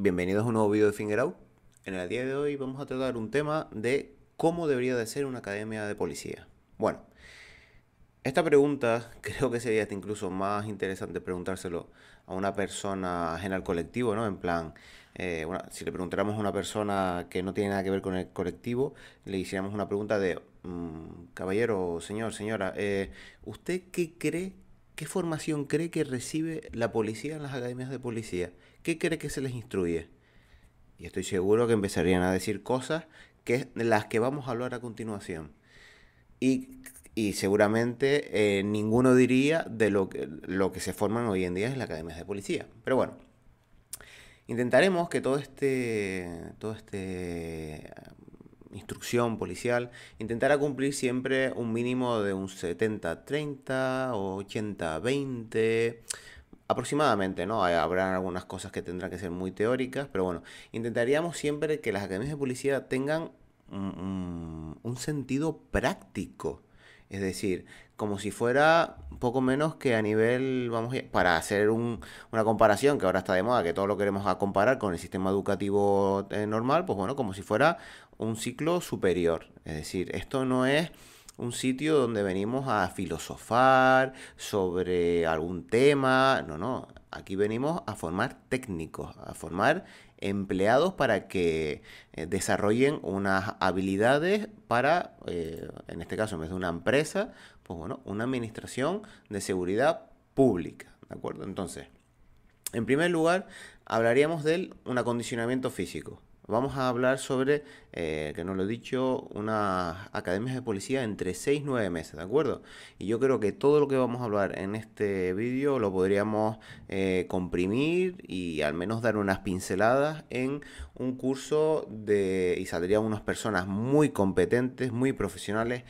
Bienvenidos a un nuevo video de Finger Out. En el día de hoy vamos a tratar un tema de cómo debería de ser una academia de policía. Bueno, esta pregunta creo que sería incluso más interesante preguntárselo a una persona ajena al colectivo, ¿no? En plan, eh, si le preguntáramos a una persona que no tiene nada que ver con el colectivo, le hiciéramos una pregunta de, mm, caballero, señor, señora, eh, ¿usted qué cree, qué formación cree que recibe la policía en las academias de policía? ¿qué cree que se les instruye? Y estoy seguro que empezarían a decir cosas que las que vamos a hablar a continuación. Y, seguramente eh, ninguno diría de lo que, lo que se forman hoy en día en las academias de policía. Pero bueno, intentaremos que todo este, todo este eh, instrucción policial, intentará cumplir siempre un mínimo de un 70-30 o 80-20, aproximadamente, ¿no? Habrán algunas cosas que tendrán que ser muy teóricas, pero bueno, intentaríamos siempre que las academias de publicidad tengan un, sentido práctico. Es decir, como si fuera poco menos que a nivel, vamos, para hacer una comparación que ahora está de moda, que todo lo queremos a comparar con el sistema educativo eh, normal, pues bueno, como si fuera un ciclo superior. Es decir, esto no es un sitio donde venimos a filosofar sobre algún tema, no, no, aquí venimos a formar técnicos, a formar empleados para que eh, desarrollen unas habilidades para, eh, en este caso, en vez de una empresa, pues bueno, una administración de seguridad pública, ¿de acuerdo? Entonces, en primer lugar, hablaríamos del un acondicionamiento físico vamos a hablar sobre, eh, que no lo he dicho, unas academias de policía entre 6 y 9 meses, ¿de acuerdo? Y yo creo que todo lo que vamos a hablar en este vídeo lo podríamos eh, comprimir y al menos dar unas pinceladas en un curso de, y saldrían unas personas muy competentes, muy profesionales,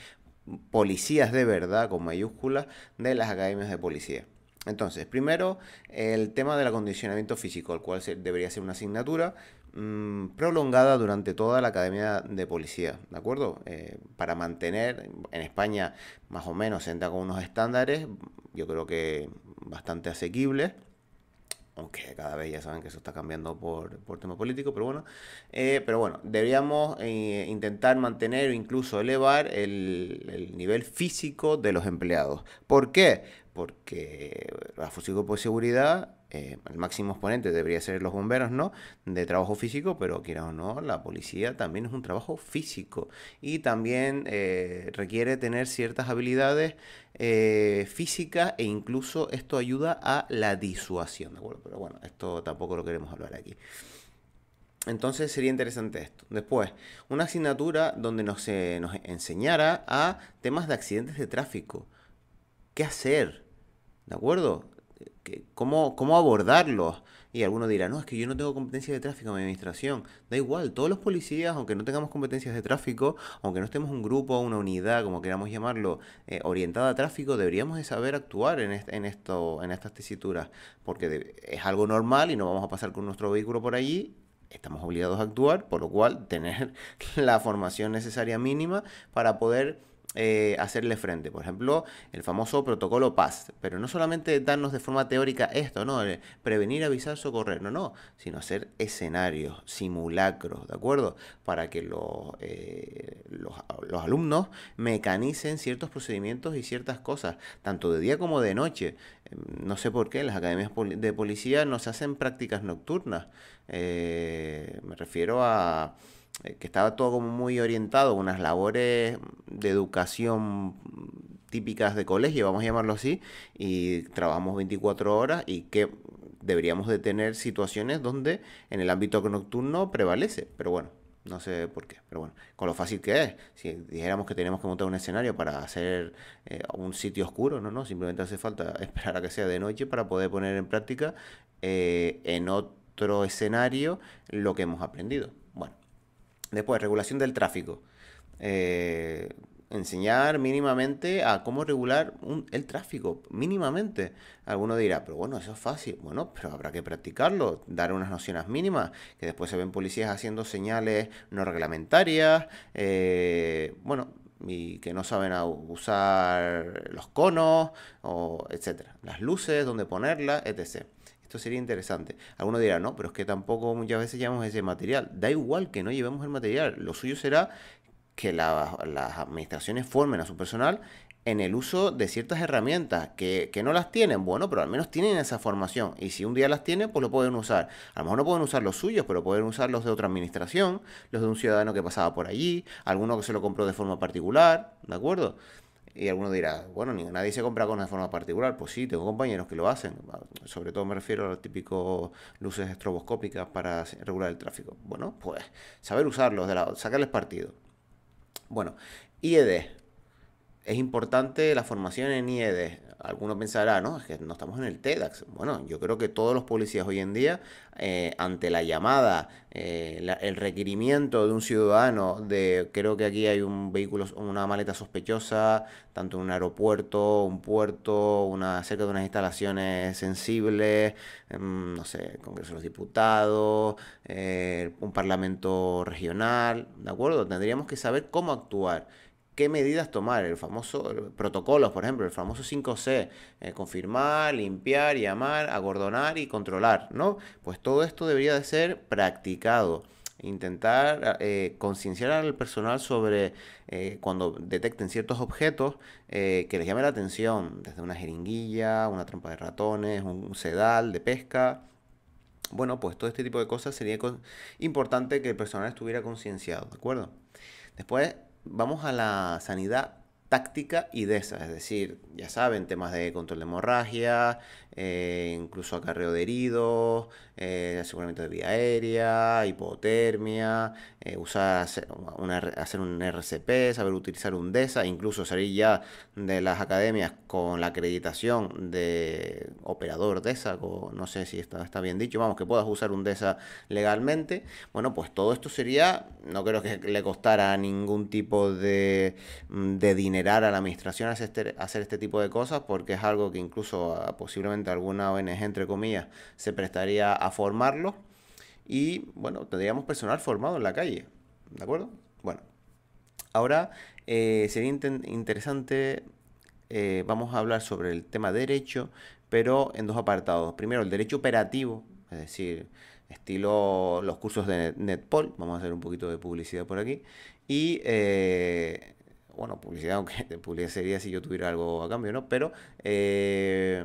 policías de verdad con mayúsculas de las academias de policía. Entonces, primero el tema del acondicionamiento físico, el cual debería ser una asignatura Mm, prolongada durante toda la academia de policía, ¿de acuerdo? Eh, para mantener en España más o menos entra con unos estándares, yo creo que bastante asequibles aunque cada vez ya saben que eso está cambiando por, por tema político, pero bueno, eh, pero bueno, deberíamos eh, intentar mantener o incluso elevar el, nivel físico de los empleados. ¿Por qué? Porque la Fusico de Seguridad eh, el máximo exponente debería ser los bomberos, ¿no? De trabajo físico, pero quiera o no, la policía también es un trabajo físico y también eh, requiere tener ciertas habilidades eh, físicas e incluso esto ayuda a la disuasión, ¿de acuerdo? Pero bueno, esto tampoco lo queremos hablar aquí. Entonces sería interesante esto. Después, una asignatura donde nos, nos enseñara a temas de accidentes de tráfico. ¿Qué hacer? ¿De acuerdo? que, cómo, cómo abordarlos. Y algunos dirán, no, es que yo no tengo competencia de tráfico en mi administración. Da igual, todos los policías, aunque no tengamos competencias de tráfico, aunque no estemos un grupo, una unidad, como queramos llamarlo, eh, orientada a tráfico, deberíamos de saber actuar en, en, esto, en estas tesituras, porque es algo normal y no vamos a pasar con nuestro vehículo por allí. Estamos obligados a actuar, por lo cual tener la formación necesaria mínima para poder eh, hacerle frente. Por ejemplo, el famoso protocolo Paz. Pero no solamente darnos de forma teórica esto, ¿no? Eh, prevenir, avisar, socorrer, no, no. Sino hacer escenarios, simulacros, ¿de acuerdo? Para que eh, los, los, alumnos mecanicen ciertos procedimientos y ciertas cosas, tanto de día como de noche. Mm, no sé por qué las academias de policía no se hacen prácticas nocturnas. me refiero a eh, que estaba todo como muy orientado, unas labores de educación típicas de colegio, vamos a llamarlo así, y trabajamos 24 horas y que deberíamos de tener situaciones donde en el ámbito nocturno prevalece, pero bueno, no sé por qué, pero bueno, con lo fácil que es. Si dijéramos que tenemos que montar un escenario para hacer eh, un sitio oscuro, no, no, simplemente hace falta esperar a que sea de noche para poder poner en práctica eh, en otro escenario lo que hemos aprendido. Después, regulación del tráfico. Eh, enseñar mínimamente a cómo regular el tráfico, mínimamente. Alguno dirá, pero bueno, eso es fácil. Bueno, pero habrá que practicarlo, dar unas nociones mínimas, que después se ven policías haciendo señales no reglamentarias, eh, bueno, y que no saben usar los conos, o etcétera, las luces, dónde ponerlas, etc. Esto sería interesante. Algunos dirán, no, pero es que tampoco muchas veces llevamos ese material. Da igual que no llevemos el material. Lo suyo será que las administraciones formen a su personal en el uso de ciertas herramientas que, que, no las tienen, bueno, pero al menos tienen esa formación y si un día las tienen, pues lo pueden usar. A lo mejor no pueden usar los suyos, pero pueden usar los de otra administración, los de un ciudadano que pasaba por allí, alguno que se lo compró de forma particular, ¿de acuerdo? Y alguno dirá, bueno, nadie se compra con de forma particular. Pues sí, tengo compañeros que lo hacen. Sobre todo me refiero a las típicas luces estroboscópicas para regular el tráfico. Bueno, pues saber usarlos, de sacarles partido. Bueno, IED, es importante la formación en IED. Algunos pensarán, no, es que no estamos en el TEDAX. Bueno, yo creo que todos los policías hoy en día, eh, ante la llamada, eh, el requerimiento de un ciudadano de, creo que aquí hay un vehículo, una maleta sospechosa, tanto en un aeropuerto, un puerto, una, cerca de unas instalaciones sensibles, em, no sé, Congreso de los Diputados, eh, un parlamento regional, ¿de acuerdo? Tendríamos que saber cómo actuar qué medidas tomar, el famoso eh, protocolo, por ejemplo, el famoso 5C, eh, confirmar, limpiar, llamar, agordonar y controlar, ¿no? Pues todo esto debería de ser practicado intentar eh, concienciar al personal sobre cuando detecten ciertos objetos que les llame la atención, desde una jeringuilla, una trampa de ratones, un sedal de pesca. Bueno, pues todo este tipo de cosas sería importante que el personal estuviera concienciado, ¿de acuerdo? Después, Vamos a la sanidad táctica y de es decir, ya saben, temas de control de hemorragia, eh, incluso acarreo de heridos, eh, aseguramiento de vía aérea, hipotermia, eh, usar, hacer, un RCP, saber utilizar un DESA, incluso salir ya de las academias con la acreditación de operador DESA, no sé si está, está bien dicho, vamos, que puedas usar un DESA legalmente. Bueno, pues todo esto sería, no creo que le costara ningún tipo de dinero generar a la administración este, hacer este, tipo de cosas porque es algo que incluso ah, posiblemente alguna ONG, entre comillas, se prestaría a formarlo y, bueno, tendríamos personal formado en la calle, ¿de acuerdo? Bueno, ahora eh, sería interesante, eh, vamos a hablar sobre el tema derecho, pero en dos apartados. Primero, el derecho operativo, es decir, estilo los cursos de Netpol, vamos a hacer un poquito de publicidad por aquí, y eh, bueno, publicidad, aunque te publicidad si yo tuviera algo a cambio, ¿no? Pero eh,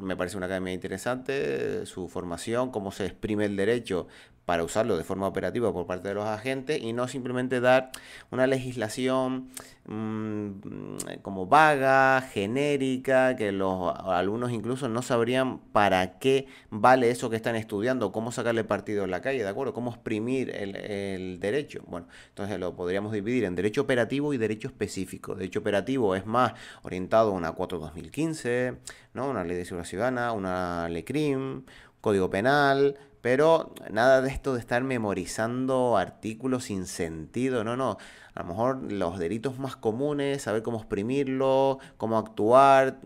me parece una academia interesante, su formación, cómo se exprime el derecho para usarlo de forma operativa por parte de los agentes y no simplemente dar una legislación mm, como vaga, genérica, que los alumnos incluso no sabrían para qué vale eso que están estudiando, cómo sacarle partido en la calle, ¿de acuerdo? Cómo exprimir el, derecho. Bueno, entonces lo podríamos dividir en derecho operativo y derecho específico. Derecho operativo es más orientado a una 4-2015, ¿no? una ley de seguridad ciudadana, una ley CRIM, código penal, pero nada de esto de estar memorizando artículos sin sentido, no, no. A lo mejor los delitos más comunes, saber cómo exprimirlo, cómo actuar,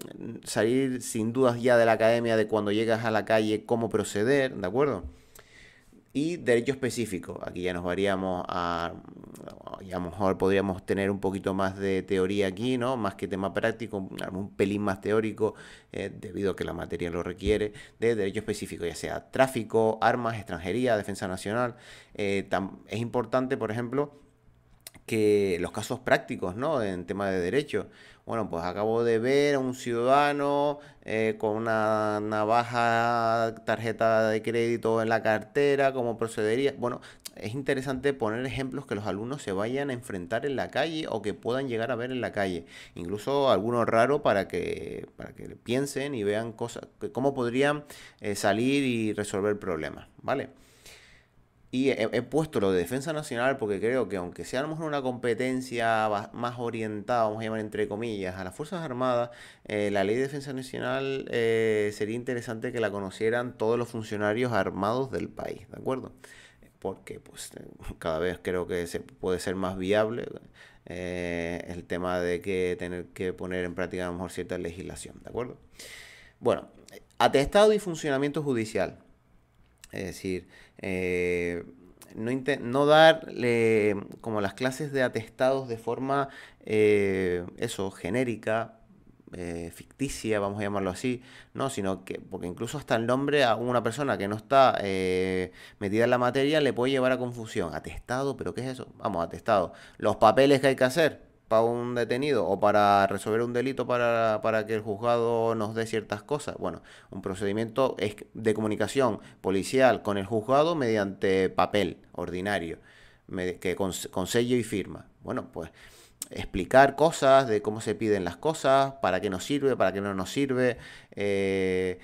salir sin dudas ya de la academia de cuando llegas a la calle, cómo proceder, ¿de acuerdo? y derecho específico. Aquí ya nos variamos a, ya a lo mejor podríamos tener un poquito más de teoría aquí, ¿no? Más que tema práctico, un pelín más teórico, eh, debido a que la materia lo requiere, de derecho específico, ya sea tráfico, armas, extranjería, defensa nacional. Eh, es importante, por ejemplo, que los casos prácticos, ¿no? En tema de derecho bueno, pues acabo de ver a un ciudadano eh, con una, navaja, tarjeta de crédito en la cartera, cómo procedería. Bueno, es interesante poner ejemplos que los alumnos se vayan a enfrentar en la calle o que puedan llegar a ver en la calle. Incluso algunos raros para que, para que piensen y vean cosas, cómo podrían eh, salir y resolver problemas, ¿vale? Y he, puesto lo de defensa nacional porque creo que aunque sea a lo mejor una competencia más orientada, vamos a llamar entre comillas, a las Fuerzas Armadas, eh, la ley de defensa nacional eh, sería interesante que la conocieran todos los funcionarios armados del país, ¿de acuerdo? Porque pues cada vez creo que se puede ser más viable eh, el tema de que tener que poner en práctica a lo mejor cierta legislación, ¿de acuerdo? Bueno, atestado y funcionamiento judicial. Es decir, eh, no, darle como las clases de atestados de forma, eh, eso, genérica, eh, ficticia, vamos a llamarlo así, ¿no? Sino que, porque incluso hasta el nombre a una persona que no está eh, metida en la materia le puede llevar a confusión. Atestado, pero ¿qué es eso? Vamos, atestado. Los papeles que hay que hacer para un detenido o para resolver un delito para, que el juzgado nos dé ciertas cosas. Bueno, un procedimiento es de comunicación policial con el juzgado mediante papel ordinario, que con, sello y firma. Bueno, pues explicar cosas de cómo se piden las cosas, para qué nos sirve, para qué no nos sirve. Eh,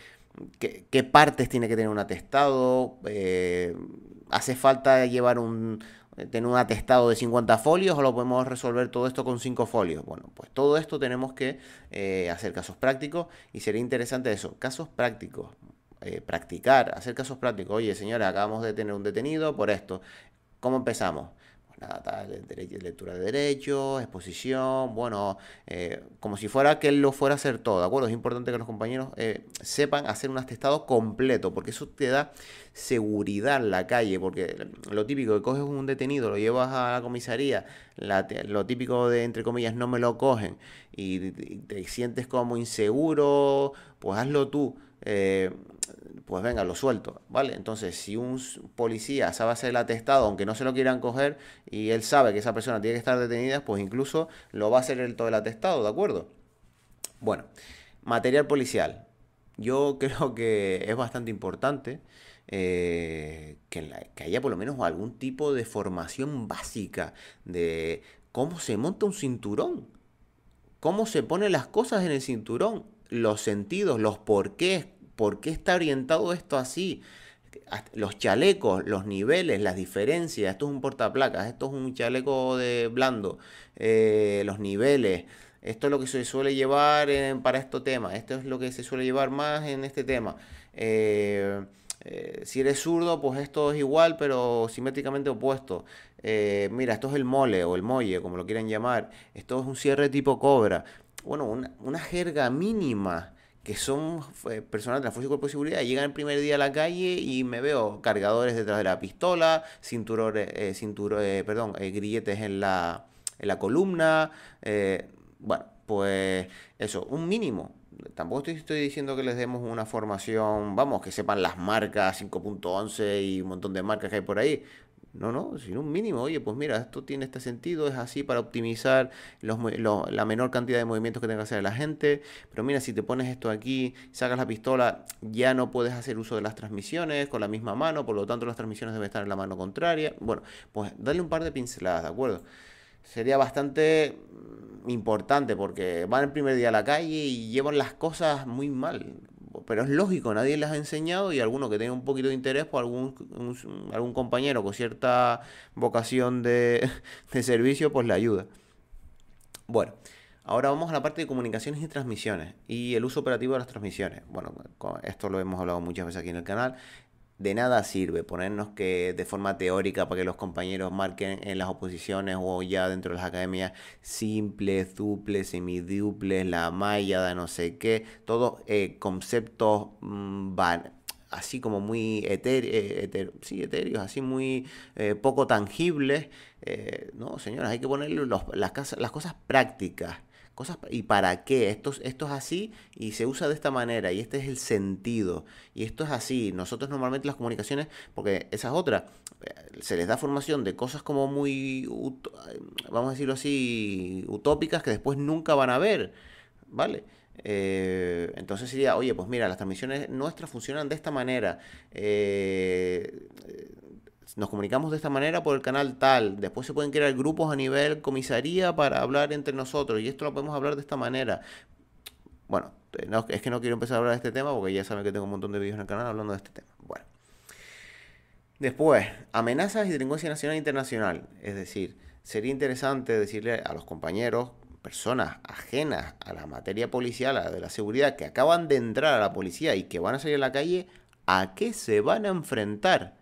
qué, partes tiene que tener un atestado, eh, hace falta llevar un, eh, tener un atestado de 50 folios o lo podemos resolver todo esto con 5 folios. Bueno, pues todo esto tenemos que eh, hacer casos prácticos y sería interesante eso, casos prácticos. Eh, practicar, hacer casos prácticos. Oye, señora, acabamos de tener un detenido por esto. ¿Cómo empezamos? lectura de derechos, exposición, bueno, eh, como si fuera que él lo fuera a hacer todo, ¿de acuerdo? Es importante que los compañeros eh, sepan hacer un atestado completo, porque eso te da seguridad en la calle, porque lo típico que coges un detenido, lo llevas a la comisaría, lo típico de, entre comillas, no me lo cogen, y, te sientes como inseguro, pues hazlo tú. Eh, pues venga, lo suelto, ¿vale? Entonces, si un policía sabe hacer el atestado, aunque no se lo quieran coger, y él sabe que esa persona tiene que estar detenida, pues incluso lo va a hacer el todo el atestado, ¿de acuerdo? Bueno, material policial. Yo creo que es bastante importante eh, que, que haya por lo menos algún tipo de formación básica de cómo se monta un cinturón, cómo se ponen las cosas en el cinturón, los sentidos, los porqués, ¿por qué está orientado esto así? Los chalecos, los niveles, las diferencias, esto es un portaplacas, esto es un chaleco de blando, eh, los niveles, esto es lo que se suele llevar para estos tema, esto es lo que se suele llevar más en este tema. Eh, eh, si eres zurdo, pues esto es igual, pero simétricamente opuesto. mira, esto es el mole o el molle, como lo quieran llamar. Esto es un cierre tipo cobra. Bueno, una jerga mínima que son eh, personas de la Fuerza y Cuerpo de Seguridad. Llegan el primer día a la calle y me veo cargadores detrás de la pistola, cinturones, eh, eh, eh, perdón, grilletes en la, columna. bueno, pues eso, un mínimo. Tampoco estoy, estoy, diciendo que les demos una formación, vamos, que sepan las marcas 5.11 y un montón de marcas que hay por ahí. No, no, sino un mínimo. Oye, pues mira, esto tiene este sentido, es así para optimizar la menor cantidad de movimientos que tenga que hacer la gente. Pero mira, si te pones esto aquí, sacas la pistola, ya no puedes hacer uso de las transmisiones con la misma mano, por lo tanto las transmisiones deben estar en la mano contraria. Bueno, pues dale un par de pinceladas, ¿de acuerdo? Sería bastante mm, importante porque van el primer día a la calle y llevan las cosas muy mal pero es lógico, nadie les ha enseñado y alguno que tenga un poquito de interés, por algún, algún compañero con cierta vocación de, de servicio, pues le ayuda. Bueno, ahora vamos a la parte de comunicaciones y transmisiones y el uso operativo de las transmisiones. Bueno, esto lo hemos hablado muchas veces aquí en el canal de nada sirve ponernos que de forma teórica para que los compañeros marquen en las oposiciones o ya dentro de las academias simples, duples, semiduples, la malla, no sé qué, todos eh, conceptos mm, van así como muy eh, etéreos, así muy eh, poco tangibles. no, señoras, hay que ponerle las cosas prácticas cosas y para qué. Esto, esto es así y se usa de esta manera y este es el sentido y esto es así. Nosotros normalmente las comunicaciones, porque esa es otra, eh, se les da formación de cosas como muy, vamos a decirlo así, utópicas que después nunca van a ver, ¿vale? Eh, entonces sería, oye, pues mira, las transmisiones nuestras funcionan de esta manera. Eh, nos comunicamos de esta manera por el canal tal, después se pueden crear grupos a nivel comisaría para hablar entre nosotros y esto lo podemos hablar de esta manera. Bueno, eh, es que no quiero empezar a hablar de este tema porque ya saben que tengo un montón de vídeos en el canal hablando de este tema. Bueno. Después, amenazas y delincuencia nacional e internacional. Es decir, sería interesante decirle a los compañeros, personas ajenas a la materia policial, a la de la seguridad, que acaban de entrar a la policía y que van a salir a la calle, a qué se van a enfrentar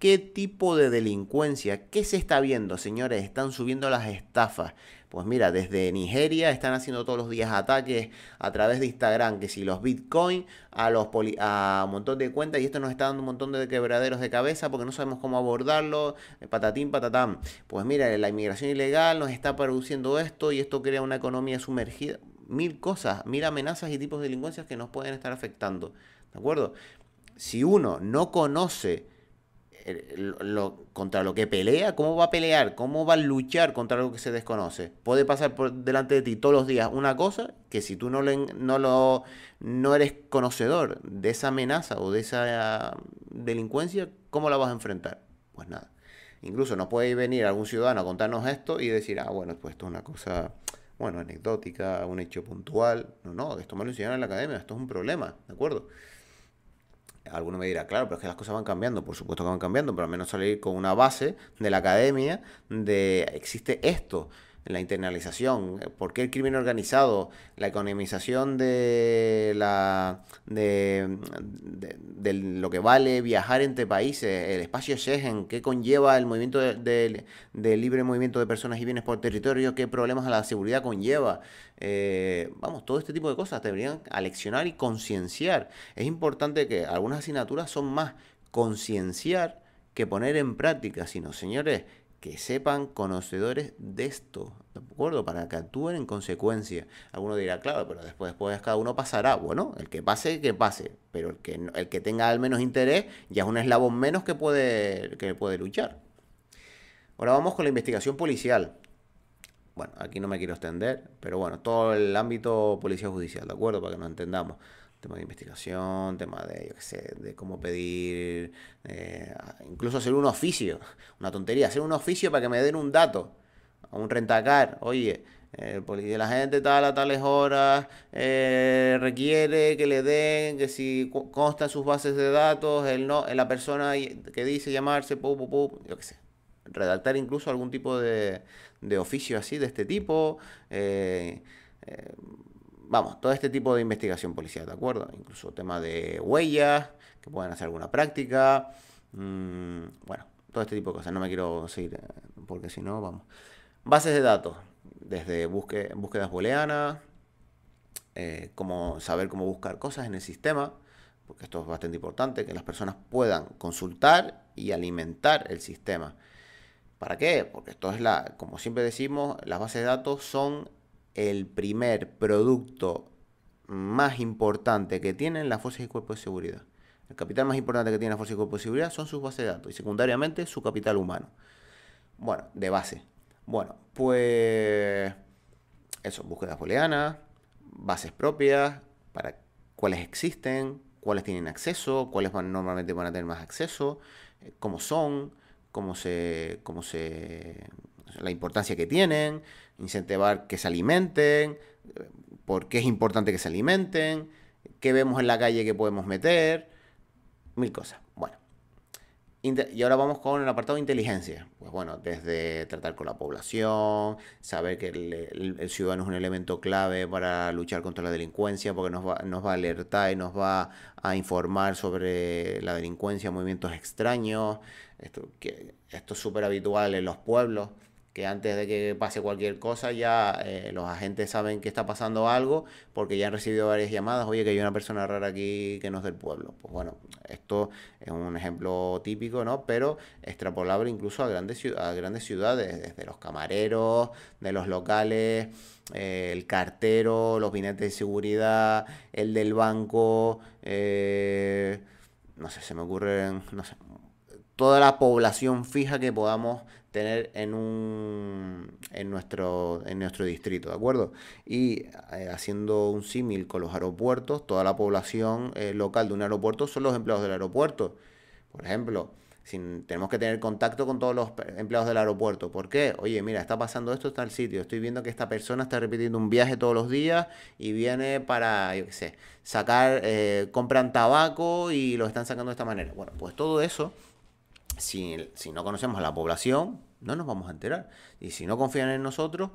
¿Qué tipo de delincuencia? ¿Qué se está viendo, señores? Están subiendo las estafas. Pues mira, desde Nigeria están haciendo todos los días ataques a través de Instagram, que si los Bitcoin, a los a un montón de cuentas, y esto nos está dando un montón de quebraderos de cabeza porque no sabemos cómo abordarlo, eh, patatín, patatán. Pues mira, la inmigración ilegal nos está produciendo esto y esto crea una economía sumergida. Mil cosas, mil amenazas y tipos de delincuencias que nos pueden estar afectando. ¿De acuerdo? Si uno no conoce lo, contra lo que pelea, cómo va a pelear, cómo va a luchar contra algo que se desconoce. Puede pasar por delante de ti todos los días una cosa que si tú no, le, no, lo, no eres conocedor de esa amenaza o de esa ah, delincuencia, ¿cómo la vas a enfrentar? Pues nada. Incluso no puede venir algún ciudadano a contarnos esto y decir, ah, bueno, pues esto es una cosa, bueno, anecdótica, un hecho puntual. No, no, esto me lo enseñaron en la academia, esto es un problema, ¿de acuerdo? Alguno me dirá, claro, pero es que las cosas van cambiando, por supuesto que van cambiando, pero al menos salir con una base de la academia de existe esto la internalización, eh, por qué el crimen organizado, la economización de, la, mm, de, lo que vale viajar entre países, el espacio Schengen, qué conlleva el movimiento del libre movimiento de personas y bienes por territorio, qué problemas a la seguridad conlleva. Eh, vamos, todo este tipo de cosas deberían aleccionar y concienciar. Es importante que algunas asignaturas son más concienciar que poner en práctica, sino señores, que sepan conocedores de esto, ¿de acuerdo? Para que actúen en consecuencia. Alguno dirá, claro, pero después, después cada uno pasará. Bueno, el que pase, que pase. Pero el que, el que tenga al menos interés ya es un eslabón menos que puede, que puede luchar. Ahora vamos con la investigación policial. Bueno, aquí no me quiero extender, pero bueno, todo el ámbito policial judicial, ¿de acuerdo? Para que nos entendamos tema de investigación, tema de, yo qué sé, de cómo pedir, eh, incluso hacer un oficio, una tontería, hacer un oficio para que me den un dato, un rentacar, oye, de la gente tal a tales horas eh, requiere que le den, que si constan sus bases de datos, el no, eh, la persona que dice llamarse, yo qué sé. Redactar incluso algún tipo de, oficio así, de este tipo. eh, vamos, todo este tipo de investigación policial, ¿de acuerdo? Incluso tema de huellas, que puedan hacer alguna práctica, mm, bueno, todo este tipo de cosas. No me quiero seguir, eh, porque si no, vamos. Bases de datos, desde busque, búsquedas booleanas, eh, saber cómo buscar cosas en el sistema, porque esto es bastante importante, que las personas puedan consultar y alimentar el sistema. ¿Para qué? Porque esto es la, como siempre decimos, las bases de datos son el primer producto más importante que tienen las fuerzas y cuerpos de seguridad. El capital más importante que tienen las fuerzas y cuerpos de seguridad son sus bases de datos y secundariamente su capital humano. Bueno, de base. Bueno, pues eso, búsquedas booleanas, bases propias, para cuáles existen, cuáles tienen acceso, cuáles normalmente van a tener más acceso, eh, cómo son, cómo se, cómo se, la importancia que tienen, incentivar que se alimenten, eh, por qué es importante que se alimenten, qué vemos en la calle que podemos meter, mil cosas. Bueno, y ahora vamos con el apartado de inteligencia. Pues bueno, desde tratar con la población, saber que el, ciudadano es un elemento clave para luchar contra la delincuencia, porque nos va, nos va a alertar y nos va a informar sobre la delincuencia, movimientos extraños. Esto, que, esto es súper habitual en los pueblos que antes de que pase cualquier cosa ya eh, los agentes saben que está pasando algo porque ya han recibido varias llamadas, oye que hay una persona rara aquí que no es del pueblo. Pues bueno, esto es un ejemplo típico, ¿no? Pero extrapolable incluso a grandes, ciudades, desde los camareros, de los locales, eh, el cartero, los binetes de seguridad, el del banco, eh, no sé, se me ocurren, no sé, toda la población fija que podamos tener en, un, en, nuestro, en nuestro distrito, ¿de acuerdo? Y eh, haciendo un símil con los aeropuertos, toda la población eh, local de un aeropuerto son los empleados del aeropuerto. Por ejemplo, sin, tenemos que tener contacto con todos los empleados del aeropuerto. ¿Por qué? Oye, mira, está pasando esto está el sitio. Estoy viendo que esta persona está repitiendo un viaje todos los días y viene para, yo qué sé, sacar, eh, compran tabaco y lo están sacando de esta manera. Bueno, pues todo eso si, no conocemos a la población, no nos vamos a enterar. Y si no confían en nosotros,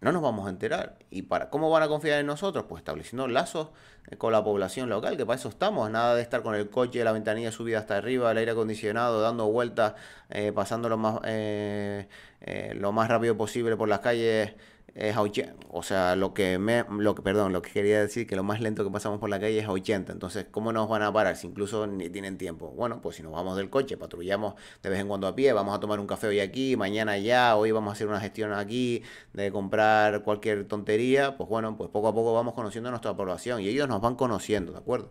no nos vamos a enterar. ¿Y para cómo van a confiar en nosotros? Pues estableciendo lazos eh, con la población local, que para eso estamos. Nada de estar con el coche, la ventanilla subida hasta arriba, el aire acondicionado, dando vueltas, eh, pasando más, eh, lo más rápido posible por las calles es 80, o sea, lo que me, lo que, perdón, lo que quería decir que lo más lento que pasamos por la calle es a 80, entonces, ¿cómo nos van a parar si incluso ni tienen tiempo? Bueno, pues si nos vamos del coche, patrullamos de vez en cuando a pie, vamos a tomar un café hoy aquí, mañana ya, hoy vamos a hacer una gestión aquí de comprar cualquier tontería, pues bueno, pues poco a poco vamos conociendo a nuestra población y ellos nos van conociendo, ¿de acuerdo?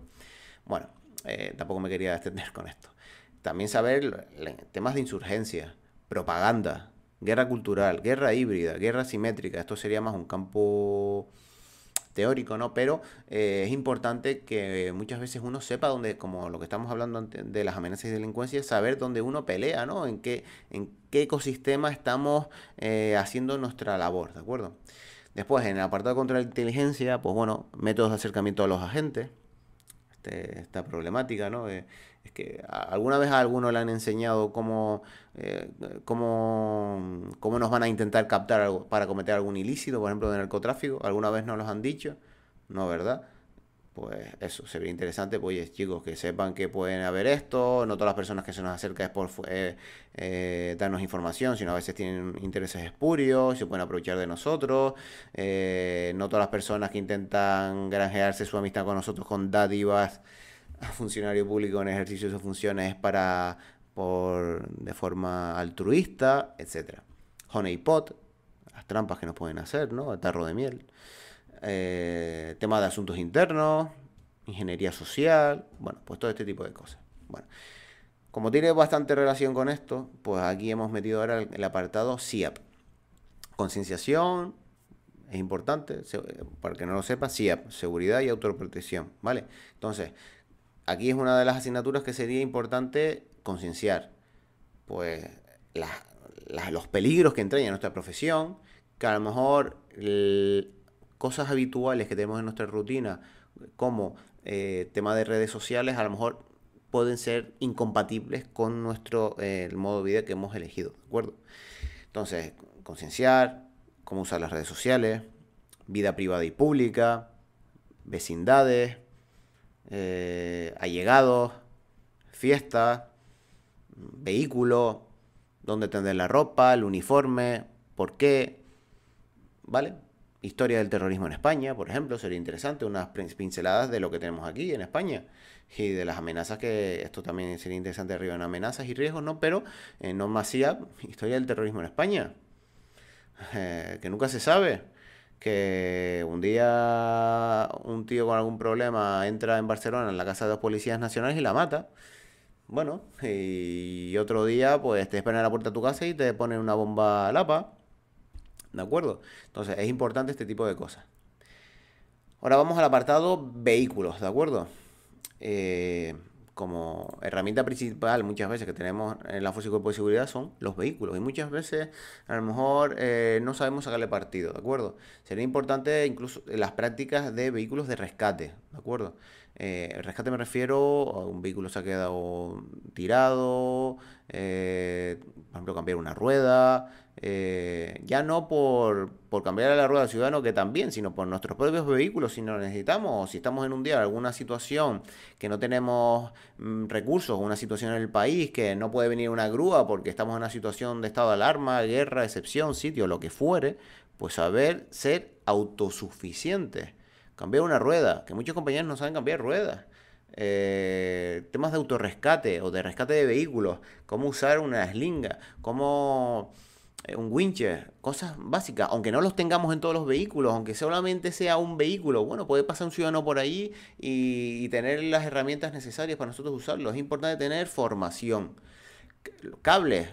Bueno, eh, tampoco me quería extender con esto. También saber temas de insurgencia, propaganda, guerra cultural, guerra híbrida, guerra simétrica. Esto sería más un campo teórico, ¿no? Pero eh, es importante que muchas veces uno sepa dónde, como lo que estamos hablando de las amenazas y delincuencia, saber dónde uno pelea, ¿no? En qué, en qué ecosistema estamos eh, haciendo nuestra labor, ¿de acuerdo? Después, en el apartado contra la inteligencia, pues bueno, métodos de acercamiento a los agentes, este, esta problemática, ¿no? Es que alguna vez a alguno le han enseñado eh, cómo, cómo, nos van a intentar captar algo, para cometer algún ilícito, por ejemplo, de narcotráfico. ¿Alguna vez nos los han dicho? No, ¿verdad? Pues eso, sería interesante, pues chicos, que sepan que pueden haber esto, no todas las personas que se nos acercan es por eh, eh, darnos información, sino a veces tienen intereses espurios, se pueden aprovechar de nosotros, no todas las personas que intentan granjearse su amistad con nosotros con dádivas funcionario público en ejercicio de sus funciones para por de forma altruista, etc. Honeypot, las trampas que nos pueden hacer, ¿no? El tarro de miel. Eh, tema de asuntos internos, ingeniería social, bueno, pues todo este tipo de cosas. Bueno, como tiene bastante relación con esto, pues aquí hemos metido ahora el, apartado CIAP. Concienciación, es importante, eh, para que no lo sepa, CIAP, seguridad y autoprotección, ¿vale? Entonces, aquí es una de las asignaturas que sería importante concienciar, pues los peligros que entraña nuestra profesión, que a lo mejor cosas habituales que tenemos en nuestra rutina, como eh, tema de redes sociales, a lo mejor pueden ser incompatibles con nuestro eh, el modo de vida que hemos elegido, acuerdo? Entonces, concienciar, cómo usar las redes sociales, vida privada y pública, vecindades, eh, allegados, fiesta, vehículo, dónde tender la ropa, el uniforme, por qué, ¿vale? Historia del terrorismo en España, por ejemplo, sería interesante, unas pinceladas de lo que tenemos aquí en España y de las amenazas que esto también sería interesante arriba en amenazas y riesgos, ¿no? Pero en eh, no más historia del terrorismo en España, eh, que nunca se sabe que un día un tío con algún problema entra en Barcelona en la casa de dos policías nacionales y la mata. Bueno, y otro día pues te esperan a la puerta de tu casa y te ponen una bomba lapa. ¿De acuerdo? Entonces es importante este tipo de cosas. Ahora vamos al apartado vehículos, ¿de acuerdo? Eh, como herramienta principal muchas veces que tenemos en la Fuerza y Cuerpo de Seguridad son los vehículos. Y muchas veces a lo mejor eh, no sabemos sacarle partido, ¿de acuerdo? Sería importante incluso las prácticas de vehículos de rescate, ¿de acuerdo? Eh, rescate me refiero a un vehículo se ha quedado tirado, eh, por ejemplo, cambiar una rueda, eh, ya no por, por cambiar a la rueda ciudadano que también, sino por nuestros propios vehículos, si no necesitamos, si estamos en un día, alguna situación que no tenemos mm, recursos, una situación en el país que no puede venir una grúa porque estamos en una situación de estado de alarma, guerra, excepción, sitio, lo que fuere, pues saber ser autosuficientes cambiar una rueda, que muchos compañeros no saben cambiar ruedas. Eh, temas de autorrescate o de rescate de vehículos, cómo usar una slinga, cómo eh, un wincher, cosas básicas, aunque no los tengamos en todos los vehículos, aunque solamente sea un vehículo, bueno, puede pasar un ciudadano por ahí y, y tener las herramientas necesarias para nosotros usarlo. Es importante tener formación. Cables,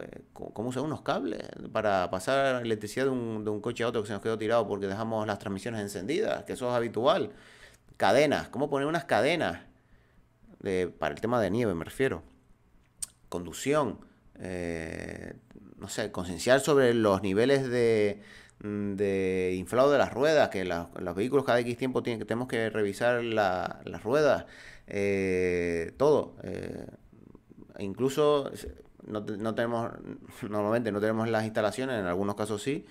eh, ¿cómo usar unos cables para pasar electricidad de un, coche a otro que se nos quedó tirado porque dejamos las transmisiones encendidas? Que eso es habitual. Cadenas, ¿cómo poner unas cadenas? para el tema de nieve me refiero. Conducción, eh, no sé, concienciar sobre los niveles de, de inflado de las ruedas, que los vehículos cada X tiempo tenemos que revisar las ruedas, eh, todo. incluso no, no tenemos, normalmente no tenemos las instalaciones, en algunos casos sí,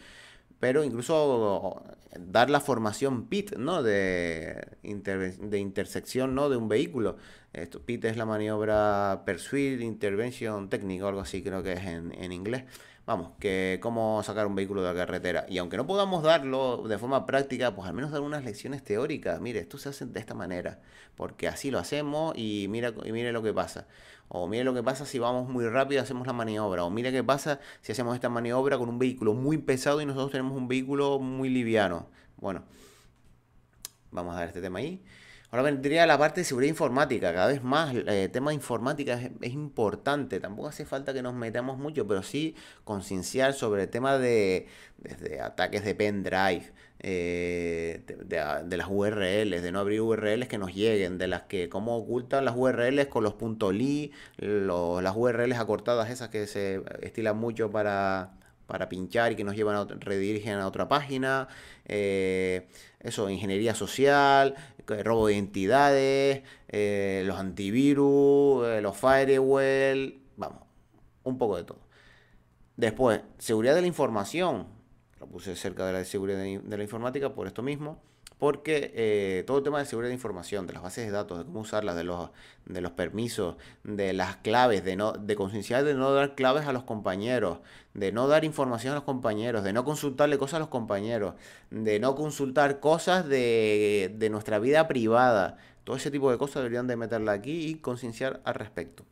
pero incluso dar la formación PIT, ¿no? De, de intersección, ¿no? De un vehículo. Esto, PIT es la maniobra Pursuit Intervention técnico algo así creo que es en, en inglés. Vamos, que cómo sacar un vehículo de la carretera. Y aunque no podamos darlo de forma práctica, pues al menos dar unas lecciones teóricas. Mire, esto se hace de esta manera, porque así lo hacemos y, mira, y mire lo que pasa. O mire lo que pasa si vamos muy rápido y hacemos la maniobra. O mire qué pasa si hacemos esta maniobra con un vehículo muy pesado y nosotros tenemos un vehículo muy liviano. Bueno, vamos a dar este tema ahí. Ahora vendría la parte de seguridad informática. Cada vez más el eh, tema de informática es, importante. Tampoco hace falta que nos metamos mucho, pero sí concienciar sobre el tema de desde ataques de pendrive, eh, de, las URLs, de no abrir URLs que nos lleguen, de las que cómo ocultan las URLs con los .li, los, las URLs acortadas esas que se estilan mucho para para pinchar y que nos llevan a, redirigen a otra página. Eh, eso, ingeniería social, robo de identidades, eh, los antivirus, eh, los firewall, vamos, un poco de todo. Después, seguridad de la información. Lo puse cerca de la seguridad de la informática por esto mismo porque eh, todo el tema de seguridad de información, de las bases de datos, de cómo usarlas, de los, de los permisos, de las claves, de, no, de concienciar de no dar claves a los compañeros, de no dar información a los compañeros, de no consultarle cosas a los compañeros, de no consultar cosas de, nuestra vida privada. Todo ese tipo de cosas deberían de meterla aquí y concienciar al respecto.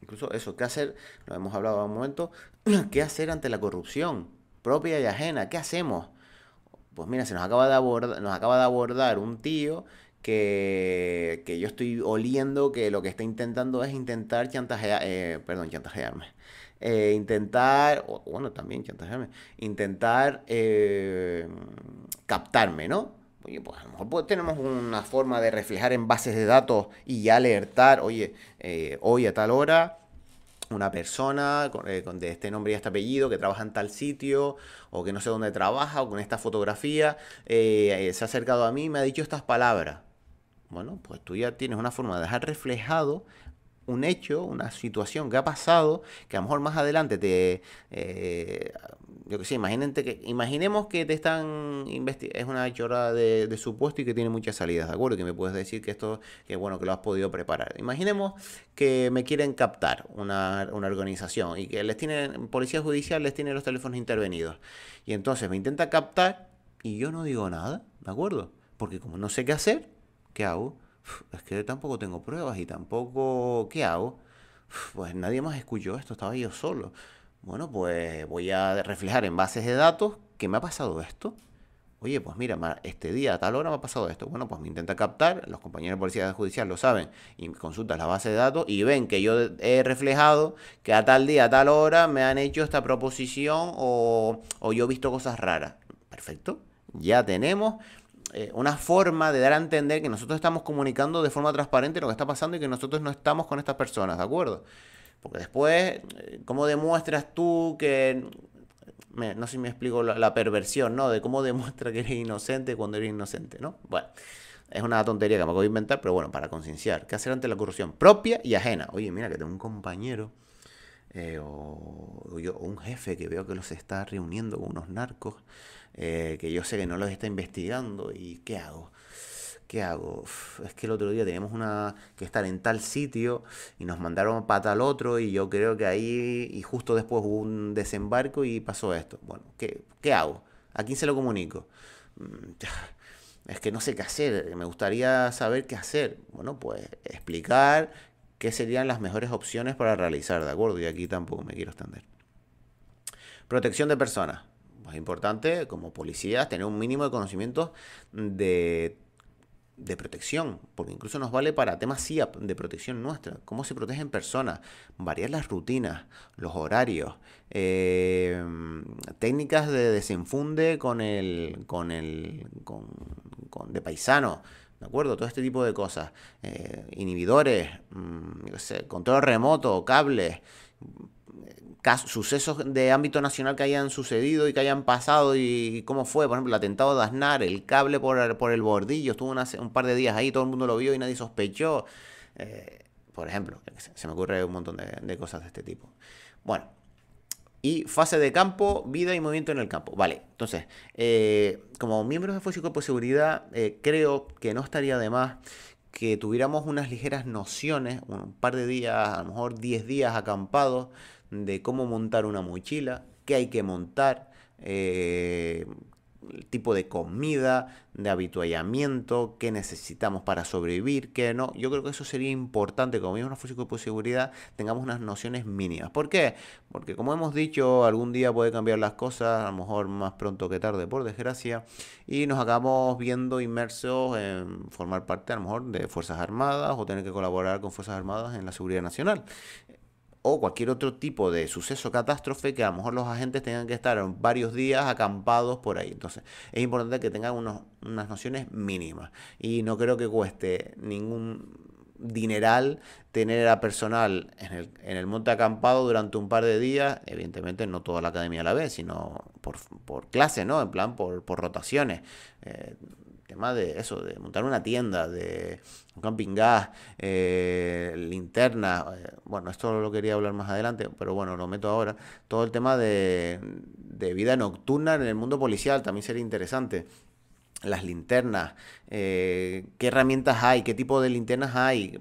Incluso eso, ¿qué hacer? Lo hemos hablado en un momento. ¿Qué hacer ante la corrupción propia y ajena? ¿Qué hacemos? pues mira, se nos acaba de abordar, nos acaba de abordar un tío que, yo estoy oliendo que lo que está intentando es intentar chantajear, eh, perdón, chantajearme. Eh, intentar, bueno, también chantajearme, intentar eh, captarme, ¿no? Oye, pues a lo mejor pues tenemos una forma de reflejar en bases de datos y alertar, oye, hoy a tal hora una persona eh, con, de este nombre y este apellido que trabaja en tal sitio o que no sé dónde trabaja o con esta fotografía eh, eh, se ha acercado a mí y me ha dicho estas palabras. Bueno, pues tú ya tienes una forma de dejar reflejado un hecho, una situación que ha pasado, que a lo mejor más adelante te... Eh, yo que sé, imagínate que, imaginemos que te están es una chorrada de, supuesto y que tiene muchas salidas, ¿de acuerdo? Que me puedes decir que esto, que bueno, que lo has podido preparar. Imaginemos que me quieren captar una, una organización y que les tienen, policía judicial les tiene los teléfonos intervenidos. Y entonces me intenta captar y yo no digo nada, ¿de acuerdo? Porque como no sé qué hacer, ¿qué hago? es que tampoco tengo pruebas y tampoco, ¿qué hago? Pues nadie más escuchó esto, estaba yo solo. Bueno, pues voy a reflejar en bases de datos que me ha pasado esto. Oye, pues mira, este día a tal hora me ha pasado esto. Bueno, pues me intenta captar, los compañeros de policía judicial lo saben y consultan la base de datos y ven que yo he reflejado que a tal día, a tal hora me han hecho esta proposición o, o yo he visto cosas raras. Perfecto, ya tenemos eh, una forma de dar a entender que nosotros estamos comunicando de forma transparente lo que está pasando y que nosotros no estamos con estas personas, ¿de acuerdo? Porque después, eh, ¿cómo demuestras tú que... no sé si me explico la, perversión, ¿no? De cómo demuestra que eres inocente cuando eres inocente, ¿no? Bueno, es una tontería que me acabo de inventar, pero bueno, para concienciar. ¿Qué hacer ante la corrupción propia y ajena? Oye, mira que tengo un compañero eh, o un jefe que veo que los está reuniendo con unos narcos eh, que yo sé que no los está investigando y ¿qué hago? ¿Qué hago? es que el otro día teníamos una que estar en tal sitio y nos mandaron para tal otro y yo creo que ahí y justo después hubo un desembarco y pasó esto. Bueno, ¿qué, qué hago? ¿A quién se lo comunico? Mm, es que no sé qué hacer, me gustaría saber qué hacer. Bueno, pues explicar qué serían las mejores opciones para realizar, ¿de acuerdo? Y aquí tampoco me quiero extender. Protección de personas más importante, como policías, tener un mínimo de conocimientos de, protección, porque incluso nos vale para temas CIAP de protección nuestra, cómo se protegen personas, variar las rutinas, los horarios, eh, técnicas de desenfunde con el, con el, de paisano, ¿De acuerdo? Todo este tipo de cosas. Eh, inhibidores, mm, control remoto, cables, sucesos de ámbito nacional que hayan sucedido y que hayan pasado y cómo fue, por ejemplo, el atentado de Aznar, el cable por, el bordillo, estuvo un par de días ahí, todo el mundo lo vio y nadie sospechó. Eh, por ejemplo, se me ocurre un montón de, cosas de este tipo. Bueno, y fase de campo, vida y movimiento en el campo. Vale, entonces, eh, como miembros de Cuerpo de Seguridad, eh, creo que no estaría de más que tuviéramos unas ligeras nociones, un par de días, a lo mejor 10 días acampados, de cómo montar una mochila, qué hay que montar, eh, el tipo de comida, de habituallamiento, qué necesitamos para sobrevivir, qué no. Yo creo que eso sería importante, como vimos en de seguridad, tengamos unas nociones mínimas. ¿Por qué? Porque como hemos dicho, algún día puede cambiar las cosas, a lo mejor más pronto que tarde, por desgracia, y nos acabamos viendo inmersos en formar parte, a lo mejor, de Fuerzas Armadas o tener que colaborar con Fuerzas Armadas en la seguridad nacional o cualquier otro tipo de suceso catástrofe que a lo mejor los agentes tengan que estar varios días acampados por ahí. Entonces es importante que tengan unos, unas nociones mínimas y no creo que cueste ningún dineral tener a personal en el, en el, monte acampado durante un par de días, evidentemente no toda la academia a la vez, sino por, por clase, ¿no? En plan, por, rotaciones. Eh, tema de eso, de montar una tienda, de un camping gas, eh, linterna, eh, bueno, esto lo quería hablar más adelante, pero bueno, lo meto ahora, todo el tema de, de vida nocturna en el mundo policial también sería interesante las linternas, eh, qué herramientas hay, qué tipo de linternas hay,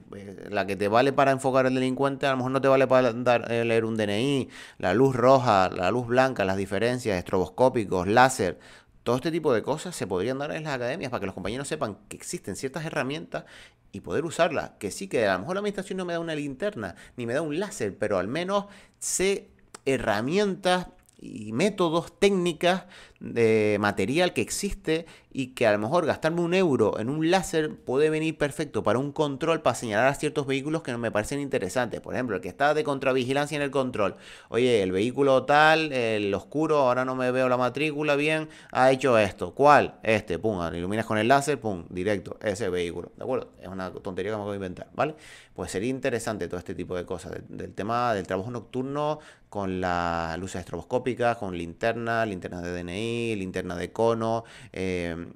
la que te vale para enfocar al delincuente, a lo mejor no te vale para leer un DNI, la luz roja, la luz blanca, las diferencias, estroboscópicos, láser, todo este tipo de cosas se podrían dar en las academias para que los compañeros sepan que existen ciertas herramientas y poder usarlas. Que sí, que a lo mejor la administración no me da una linterna ni me da un láser, pero al menos sé herramientas y métodos, técnicas de material que existe y que a lo mejor gastarme un euro en un láser puede venir perfecto para un control para señalar a ciertos vehículos que no me parecen interesantes. Por ejemplo, el que está de contravigilancia en el control. Oye, el vehículo tal, el oscuro, ahora no me veo la matrícula bien, ha hecho esto. ¿Cuál? Este, pum, iluminas con el láser, pum, directo, ese vehículo. ¿De acuerdo? Es una tontería que me voy a inventar, ¿vale? Pues sería interesante todo este tipo de cosas. Del, tema del trabajo nocturno con las luces estroboscópicas, con linterna, linterna de DNI Linterna de Cono, em,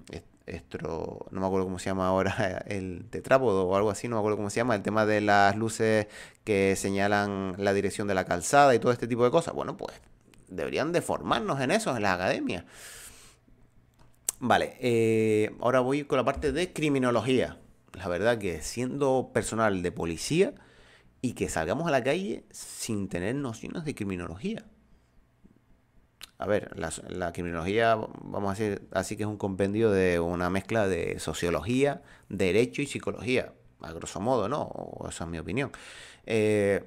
no me acuerdo cómo se llama ahora, el tetrápodo o algo así, no me acuerdo cómo se llama, el tema de las luces que señalan la dirección de la calzada y todo este tipo de cosas. Bueno, pues deberían de formarnos en eso, en la academia Vale, eh, ahora voy con la parte de criminología. La verdad que siendo personal de policía y que salgamos a la calle sin tener nociones de criminología a ver, la, criminología, vamos a decir, así que es un compendio de una mezcla de sociología, derecho y psicología, a grosso modo, ¿no? esa es mi opinión. Eh,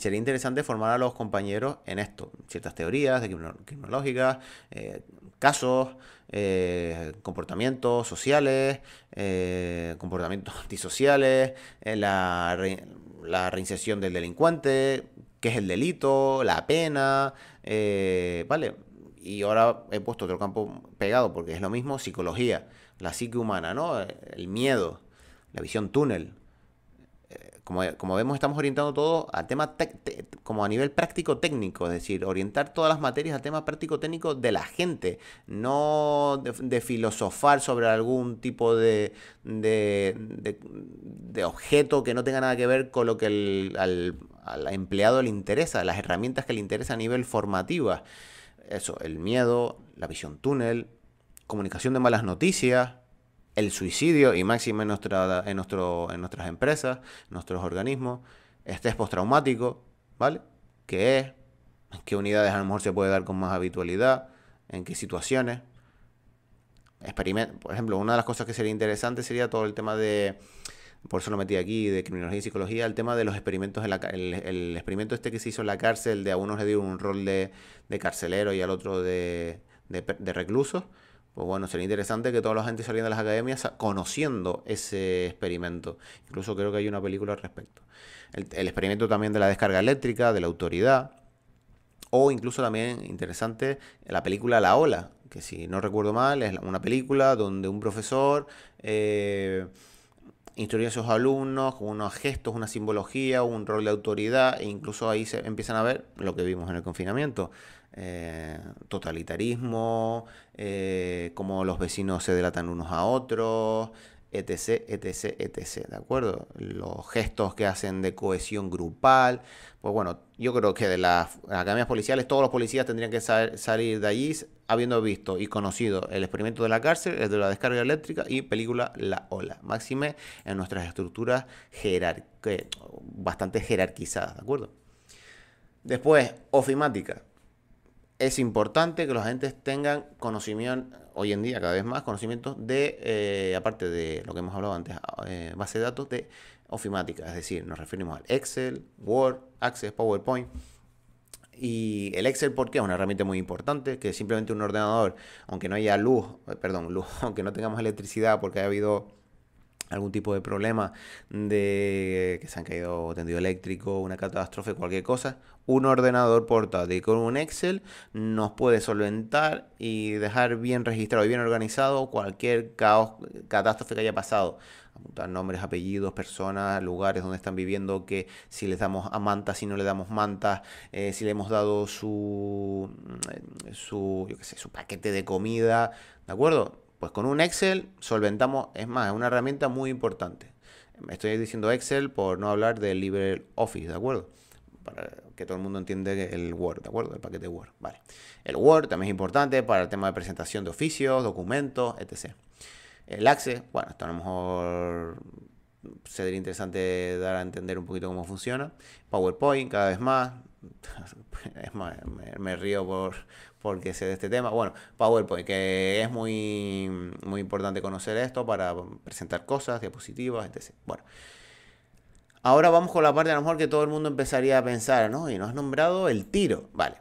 sería interesante formar a los compañeros en esto, ciertas teorías de criminológicas, eh, casos, eh, comportamientos sociales, comportamientos antisociales, la reinserción del delincuente, qué es el delito, la pena, eh, ¿vale? Y ahora he puesto otro campo pegado porque es lo mismo, psicología, la psique humana, ¿no? El miedo, la visión túnel. Eh, como, como vemos, estamos orientando todo al tema como a nivel práctico técnico, es decir, orientar todas las materias al tema práctico técnico de la gente, no de, filosofar sobre algún tipo de, de, de, objeto que no tenga nada que ver con lo que el, al, al empleado le interesa, las herramientas que le interesan a nivel formativa. Eso, el miedo, la visión túnel, comunicación de malas noticias, el suicidio y máximo en, nuestra, en, nuestro, en nuestras empresas, nuestros organismos, estrés postraumático, ¿vale? ¿Qué es? ¿En qué unidades a lo mejor se puede dar con más habitualidad? ¿En qué situaciones? Experiment Por ejemplo, una de las cosas que sería interesante sería todo el tema de por eso lo metí aquí, de criminología y psicología, el tema de los experimentos, en la, el, el, experimento este que se hizo en la cárcel, de a uno le dio un rol de, carcelero y al otro de, de, pues bueno, sería interesante que toda la gente saliera de las academias conociendo ese experimento. Incluso creo que hay una película al respecto. El, experimento también de la descarga eléctrica, de la autoridad, o incluso también interesante la película La Ola, que si no recuerdo mal es una película donde un profesor... Eh, instruir a sus alumnos con unos gestos, una simbología, un rol de autoridad, e incluso ahí se empiezan a ver lo que vimos en el confinamiento. Eh, totalitarismo, eh, cómo los vecinos se delatan unos a otros, etc, etc, etc, ¿de acuerdo? Los gestos que hacen de cohesión grupal, pues bueno, yo creo que de las academias policiales todos los policías tendrían que salir de allí habiendo visto y conocido el experimento de la cárcel, el de la descarga eléctrica y película La Ola, máxime en nuestras estructuras bastante jerarquizadas, ¿de acuerdo? Después, ofimática es importante que los agentes tengan conocimiento, hoy en día cada vez más, conocimiento de, eh, aparte de lo que hemos hablado antes, eh, base de datos de ofimática, es decir, nos referimos al Excel, Word, Access, PowerPoint. Y el Excel, ¿por qué? Es una herramienta muy importante que simplemente un ordenador, aunque no haya luz, eh, perdón, luz, aunque no tengamos electricidad porque haya habido algún tipo de problema de que se han caído tendido eléctrico, una catástrofe, cualquier cosa, un ordenador portátil con un Excel nos puede solventar y dejar bien registrado y bien organizado cualquier caos, catástrofe que haya pasado. Apuntar nombres, apellidos, personas, lugares donde están viviendo, que si les damos a manta, si no le damos manta, eh, si le hemos dado su, mm, su, su paquete de comida, ¿de acuerdo? Pues con un Excel solventamos, es más, es una herramienta muy importante. Estoy diciendo Excel por no hablar del LibreOffice, ¿de acuerdo? para que todo el mundo entienda el Word, ¿de acuerdo? El paquete Word, vale. El Word también es importante para el tema de presentación de oficios, documentos, etc. El Access, bueno, esto a lo mejor sería interesante dar a entender un poquito cómo funciona. PowerPoint, cada vez más. Es más, me, río por, porque sé de este tema. Bueno, PowerPoint, que es muy, muy importante conocer esto para presentar cosas, diapositivas, etc. Bueno, Ahora vamos con la parte a lo mejor que todo el mundo empezaría a pensar, ¿no? Y no has nombrado el tiro, vale.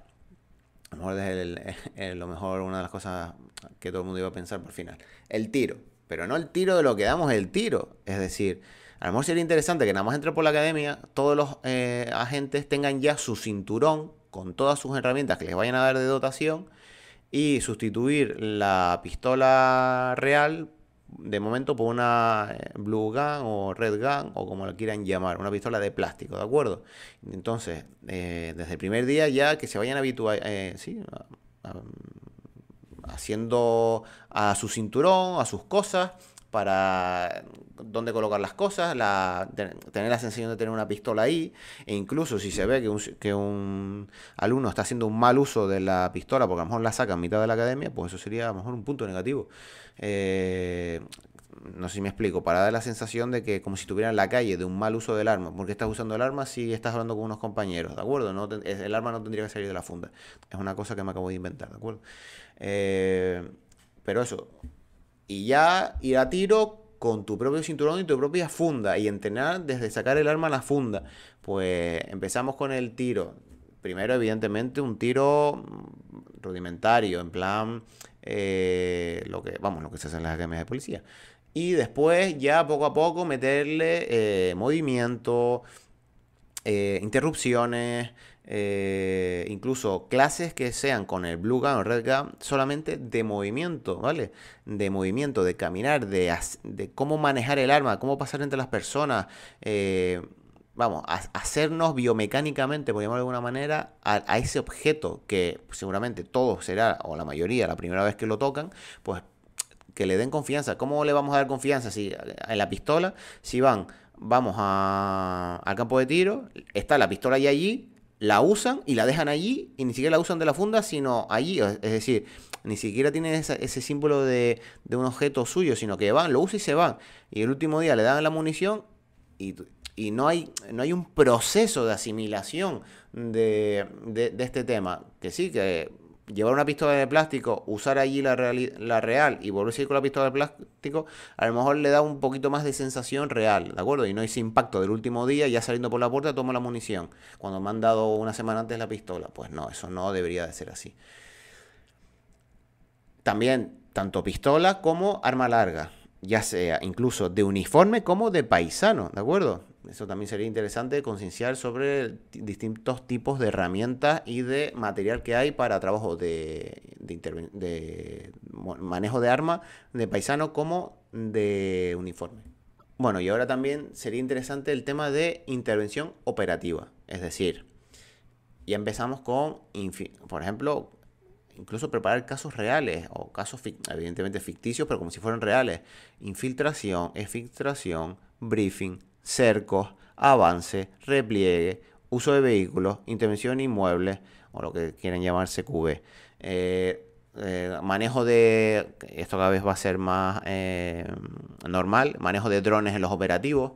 A lo mejor es, lo mejor una de las cosas que todo el mundo iba a pensar por final. El tiro, pero no el tiro de lo que damos, el tiro. Es decir, a lo mejor sería interesante que nada más entre por la academia, todos los eh, agentes tengan ya su cinturón con todas sus herramientas que les vayan a dar de dotación y sustituir la pistola real de momento por una eh, Blue Gun o Red Gun o como lo quieran llamar, una pistola de plástico, ¿de acuerdo? Entonces, eh, desde el primer día ya que se vayan habituando, eh, sí, haciendo a su cinturón, a sus cosas, para dónde colocar las cosas, la, tener la sensación de tener una pistola ahí, e incluso si se ve que un, que un, alumno está haciendo un mal uso de la pistola, porque a lo mejor la saca en mitad de la academia, pues eso sería a lo mejor un punto negativo. Eh, no sé si me explico, para dar la sensación de que como si estuviera en la calle, de un mal uso del arma. Porque estás usando el arma si estás hablando con unos compañeros? ¿De acuerdo? No el arma no tendría que salir de la funda. Es una cosa que me acabo de inventar, ¿de acuerdo? Eh, pero eso. Y ya ir a tiro con tu propio cinturón y tu propia funda. Y entrenar desde sacar el arma a la funda. Pues empezamos con el tiro. Primero, evidentemente, un tiro rudimentario, en plan eh, lo que, vamos, lo que se hace las academias de policía. Y después ya poco a poco meterle eh, movimiento, eh, interrupciones, eh, incluso clases que sean con el blue gun o red gun solamente de movimiento, ¿vale? De movimiento, de caminar, de, de cómo manejar el arma, cómo pasar entre las personas, eh, vamos, a hacernos biomecánicamente, por llamarlo de alguna manera, a, ese objeto que seguramente todos será, o la mayoría, la primera vez que lo tocan, pues que le den confianza. ¿Cómo le vamos a dar confianza si en la pistola, si van, vamos a, al campo de tiro, está la pistola ahí, allí, la usan y la dejan allí, y ni siquiera la usan de la funda, sino allí, es decir, ni siquiera tienen ese símbolo de, de un objeto suyo, sino que van, lo usan y se van. Y el último día le dan la munición y, no, hay, no hay un proceso de asimilación de, de, este tema. Que sí, que llevar una pistola de plástico, usar allí la, real, la real y volverse con la pistola de plástico, a lo mejor le da un poquito más de sensación real, ¿de acuerdo? Y no ese impacto del último día, ya saliendo por la puerta, tomo la munición, cuando me han dado una semana antes la pistola. Pues no, eso no debería de ser así. También, tanto pistola como arma larga ya sea incluso de uniforme como de paisano, ¿de acuerdo? Eso también sería interesante concienciar sobre distintos tipos de herramientas y de material que hay para trabajo de, manejo de arma de paisano como de uniforme. Bueno, y ahora también sería interesante el tema de intervención operativa, es decir, ya empezamos con, por ejemplo, incluso preparar casos reales o casos evidentemente ficticios, pero como si fueran reales. Infiltración, exfiltración, briefing, cercos, avance, repliegue, uso de vehículos, intervención inmueble, o lo que quieren llamarse QV. Eh, eh, manejo de, esto cada vez va a ser más eh, normal, manejo de drones en los operativos,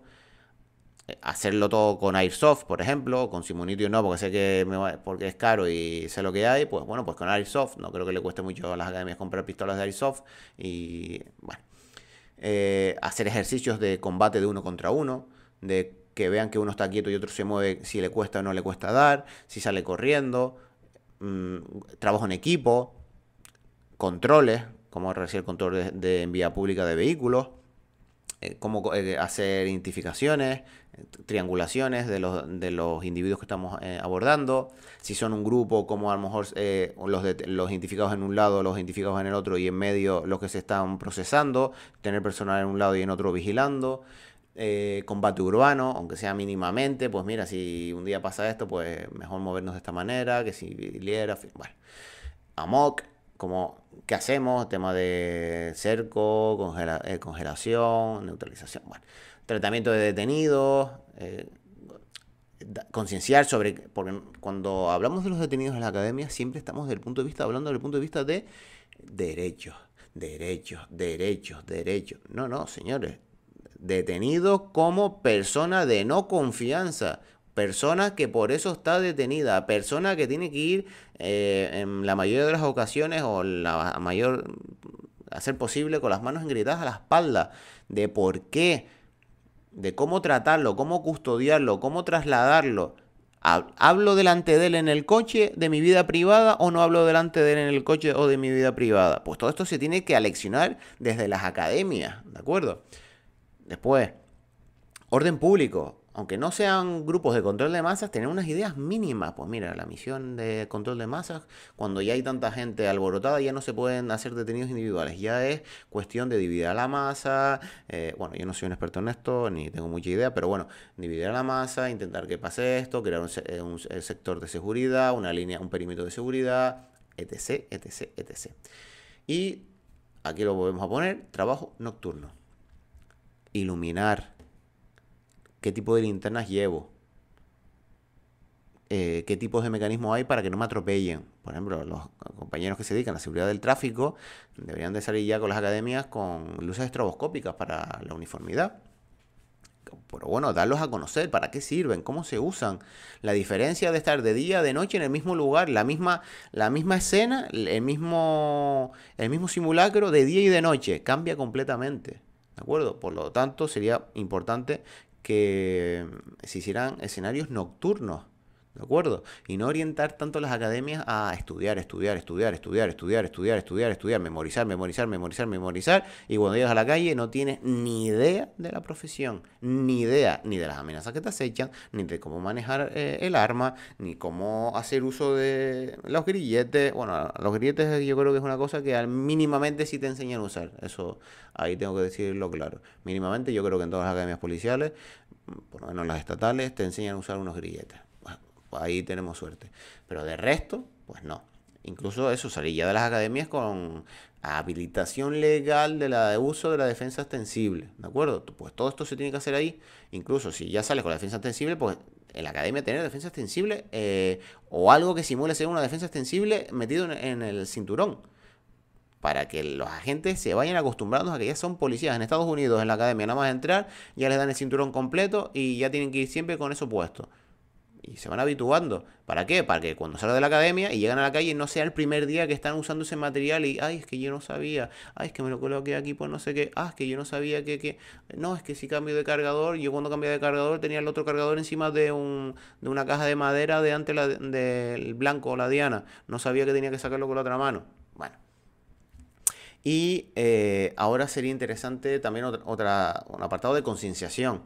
hacerlo todo con Airsoft, por ejemplo, con Simonitio no, porque sé que me porque es caro y sé lo que hay, pues bueno, pues con Airsoft, no creo que le cueste mucho a las academias comprar pistolas de Airsoft y bueno, eh, hacer ejercicios de combate de uno contra uno, de que vean que uno está quieto y otro se mueve, si le cuesta o no le cuesta dar, si sale corriendo, mm, trabajo en equipo, controles, como recién el control de, envía pública de vehículos, eh, cómo eh, hacer identificaciones, triangulaciones de los, de los individuos que estamos eh, abordando, si son un grupo, como a lo mejor los, los identificados en un lado, los identificados en el otro y en medio los que se están procesando, tener personal en un lado y en otro vigilando. combate urbano, aunque sea mínimamente, pues mira, si un día pasa esto, pues mejor movernos de esta manera, que si liera, bueno. Amok, como qué hacemos, tema de cerco, eh, congelación, neutralización, bueno, tratamiento de detenidos, eh, concienciar sobre, porque cuando hablamos de los detenidos en la academia siempre estamos del punto de vista, hablando del punto de vista de derechos, derechos, derechos, derechos. No, no, señores, detenidos como persona de no confianza, persona que por eso está detenida, persona que tiene que ir eh, en la mayoría de las ocasiones o la mayor, hacer posible con las manos engritadas a la espalda, de por qué, de cómo tratarlo, cómo custodiarlo, cómo trasladarlo. ¿Hablo delante de él en el coche de mi vida privada o no hablo delante de él en el coche o de mi vida privada? Pues todo esto se tiene que aleccionar desde las academias, ¿de acuerdo? Después, orden público aunque no sean grupos de control de masas, tener unas ideas mínimas. Pues mira, la misión de control de masas, cuando ya hay tanta gente alborotada, ya no se pueden hacer detenidos individuales. Ya es cuestión de dividir a la masa. Eh, bueno, yo no soy un experto en esto, ni tengo mucha idea, pero bueno, dividir a la masa, intentar que pase esto, crear un, eh, sector de seguridad, una línea, un perímetro de seguridad, etc, etc, etc. Y aquí lo volvemos a poner, trabajo nocturno. Iluminar qué tipo de linternas llevo, eh, qué tipos de mecanismos hay para que no me atropellen. Por ejemplo, los compañeros que se dedican a la seguridad del tráfico deberían de salir ya con las academias con luces estroboscópicas para la uniformidad. Pero bueno, darlos a conocer, para qué sirven, cómo se usan, la diferencia de estar de día, de noche en el mismo lugar, la misma, la misma escena, el mismo, el mismo simulacro de día y de noche, cambia completamente. ¿De acuerdo? Por lo tanto, sería importante que se hicieran escenarios nocturnos ¿De acuerdo? Y no orientar tanto las academias a estudiar, estudiar, estudiar, estudiar, estudiar, estudiar, estudiar, estudiar, memorizar, memorizar, memorizar, memorizar. Y cuando llegas a la calle no tienes ni idea de la profesión, ni idea ni de las amenazas que te acechan, ni de cómo manejar eh, el arma, ni cómo hacer uso de los grilletes. Bueno, los grilletes yo creo que es una cosa que al mínimamente sí te enseñan a usar. Eso ahí tengo que decirlo claro. Mínimamente yo creo que en todas las academias policiales, por lo menos las estatales, te enseñan a usar unos grilletes ahí tenemos suerte. Pero de resto, pues no. Incluso eso, salir ya de las academias con habilitación legal de la de uso de la defensa extensible, ¿de acuerdo? Pues todo esto se tiene que hacer ahí. Incluso si ya sales con la defensa extensible, pues en la academia tener defensa extensible eh, o algo que simule ser una defensa extensible metido en, en el cinturón para que los agentes se vayan acostumbrando a que ya son policías en Estados Unidos, en la academia, nada más entrar, ya les dan el cinturón completo y ya tienen que ir siempre con eso puesto y se van habituando. ¿Para qué? Para que cuando salgan de la academia y llegan a la calle no sea el primer día que están usando ese material y, ay, es que yo no sabía, ay, es que me lo coloqué aquí por no sé qué, ah, es que yo no sabía que, que, no, es que si cambio de cargador, yo cuando cambié de cargador tenía el otro cargador encima de, un, de una caja de madera de del blanco o la diana, no sabía que tenía que sacarlo con la otra mano. Bueno. Y eh, ahora sería interesante también otra, otra, un apartado de concienciación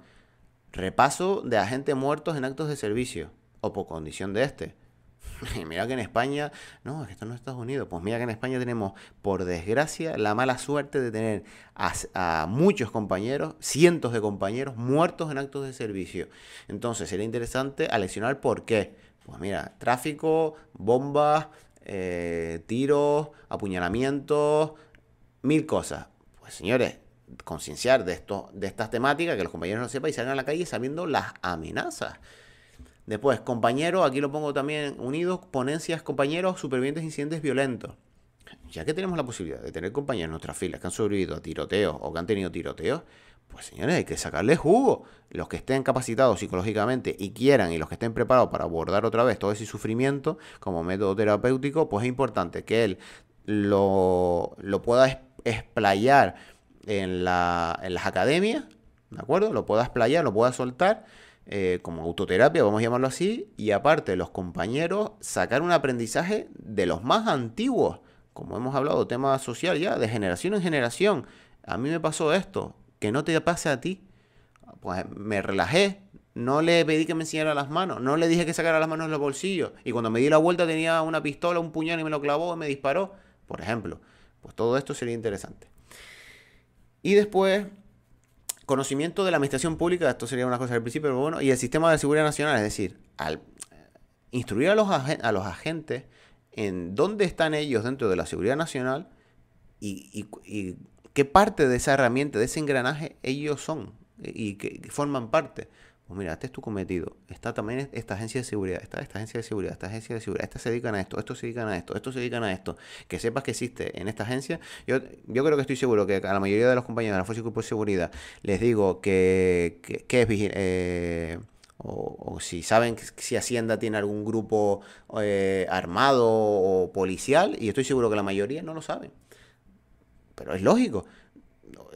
Repaso de agentes muertos en actos de servicio o por condición de este. mira que en España, no, esto no es Estados Unidos. Pues mira que en España tenemos, por desgracia, la mala suerte de tener a, muchos compañeros, cientos de compañeros muertos en actos de servicio. Entonces sería interesante aleccionar por qué. Pues mira, tráfico, bombas, eh, tiros, apuñalamientos, mil cosas. Pues señores, concienciar de, esto, de estas temáticas, que los compañeros no sepan y salgan a la calle sabiendo las amenazas. Después, compañeros, aquí lo pongo también unidos, ponencias, compañeros, supervivientes incidentes violentos. Ya que tenemos la posibilidad de tener compañeros en nuestras filas que han sobrevivido a tiroteos o que han tenido tiroteos, pues señores, hay que sacarle jugo. Los que estén capacitados psicológicamente y quieran, y los que estén preparados para abordar otra vez todo ese sufrimiento como método terapéutico, pues es importante que él lo, lo pueda explayar en, las academias, ¿de acuerdo? Lo puedas playar, lo puedas soltar. Eh, como autoterapia, vamos a llamarlo así, y aparte los compañeros sacar un aprendizaje de los más antiguos, como hemos hablado, tema social ya, de generación en generación. A mí me pasó esto, que no te pase a ti. Pues me relajé, no le pedí que me enseñara las manos, no le dije que sacara las manos de los bolsillos, y cuando me di la vuelta tenía una pistola, un puñal y me lo clavó y me disparó, por ejemplo. Pues todo esto sería interesante. Y después, conocimiento de la administración pública, esto sería una cosa al principio, pero bueno, y el sistema de seguridad nacional, es decir, al eh, instruir a los, a los agentes en dónde están ellos dentro de la seguridad nacional y, y qué parte de esa herramienta, de ese engranaje ellos son eh, y que forman parte. Pues mira, este es tu cometido, está también esta agencia de seguridad, está esta agencia de seguridad, esta agencia de seguridad, estas se dedican a esto, esto se dedican a esto, esto se dedican a esto, que sepas que existe en esta agencia, yo, yo creo que estoy seguro que a la mayoría de los compañeros de la Fuerza y de Seguridad les digo que, es eh, o, si saben si Hacienda tiene algún grupo eh, armado o policial, y estoy seguro que la mayoría no lo saben. Pero es lógico.